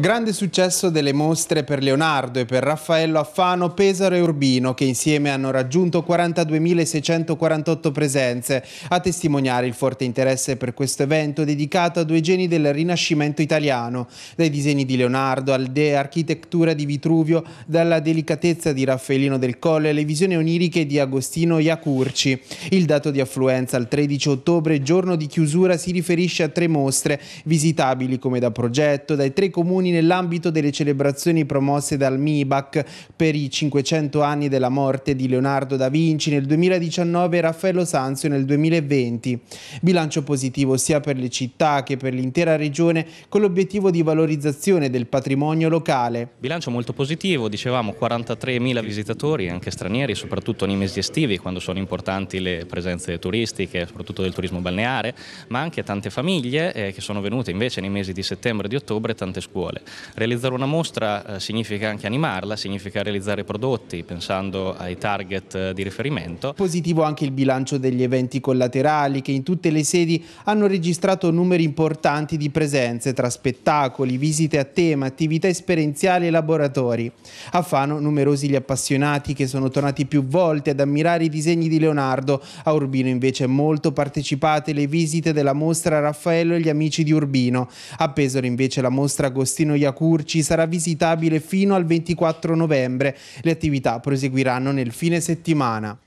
Grande successo delle mostre per Leonardo e per Raffaello Affano, Pesaro e Urbino, che insieme hanno raggiunto 42.648 presenze, a testimoniare il forte interesse per questo evento dedicato a due geni del Rinascimento italiano, dai disegni di Leonardo Architettura di Vitruvio, dalla delicatezza di Raffaellino del Colle alle visioni oniriche di Agostino Iacurci. Il dato di affluenza al 13 ottobre, giorno di chiusura, si riferisce a tre mostre visitabili come da progetto dai tre comuni comuni nell'ambito delle celebrazioni promosse dal MIBAC per i 500 anni della morte di Leonardo da Vinci nel 2019 e Raffaello Sanzio nel 2020. Bilancio positivo sia per le città che per l'intera regione con l'obiettivo di valorizzazione del patrimonio locale. Bilancio molto positivo, dicevamo 43.000 visitatori, anche stranieri, soprattutto nei mesi estivi quando sono importanti le presenze turistiche, soprattutto del turismo balneare, ma anche tante famiglie eh, che sono venute invece nei mesi di settembre e di ottobre tante scuole culturale. Realizzare una mostra eh, significa anche animarla, significa realizzare prodotti pensando ai target eh, di riferimento. Positivo anche il bilancio degli eventi collaterali che in tutte le sedi hanno registrato numeri importanti di presenze tra spettacoli, visite a tema, attività esperienziali e laboratori. A Fano numerosi gli appassionati che sono tornati più volte ad ammirare i disegni di Leonardo, a Urbino invece molto partecipate le visite della mostra Raffaello e gli amici di Urbino, a Pesaro invece la mostra Agostino Ticino Iacurci sarà visitabile fino al 24 novembre. Le attività proseguiranno nel fine settimana.